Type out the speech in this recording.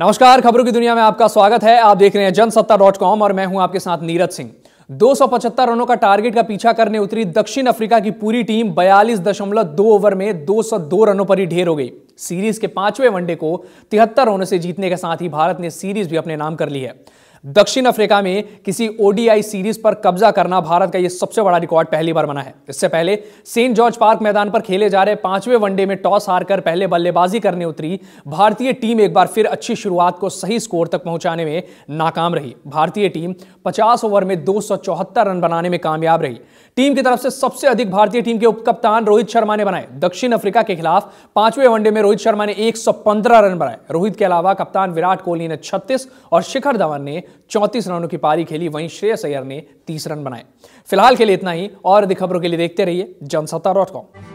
नमस्कार खबरों की दुनिया में आपका स्वागत है आप देख रहे हैं जनसत्ता डॉट कॉम और मैं हूं आपके साथ नीरज सिंह 275 रनों का टारगेट का पीछा करने उतरी दक्षिण अफ्रीका की पूरी टीम दो ओवर में 202 रनों पर ही ढेर हो गई सीरीज के पांचवें वनडे को तिहत्तर रनों से जीतने के साथ ही भारत ने सीरीज भी अपने नाम कर ली है दक्षिण अफ्रीका में किसी ओडीआई सीरीज पर कब्जा करना भारत का यह सबसे बड़ा रिकॉर्ड पहली बार बना है इससे पहले सेंट जॉर्ज पार्क मैदान पर खेले जा रहे पांचवें वनडे में टॉस हारकर पहले बल्लेबाजी करने उतरी भारतीय टीम एक बार फिर अच्छी शुरुआत को सही स्कोर तक पहुंचाने में नाकाम रही भारतीय टीम पचास ओवर में दो रन बनाने में कामयाब रही टीम की तरफ से सबसे अधिक भारतीय टीम के उपकप्तान रोहित शर्मा ने बनाए दक्षिण अफ्रीका के खिलाफ पांचवें वनडे में रोहित शर्मा ने एक रन बनाए रोहित के अलावा कप्तान विराट कोहली ने छत्तीस और शिखर धवन ने चौंतीस रनों की पारी खेली वहीं श्रेयस अय्यर ने तीस रन बनाए फिलहाल के लिए इतना ही और अधिक खबरों के लिए देखते रहिए जनसत्ता डॉट कॉम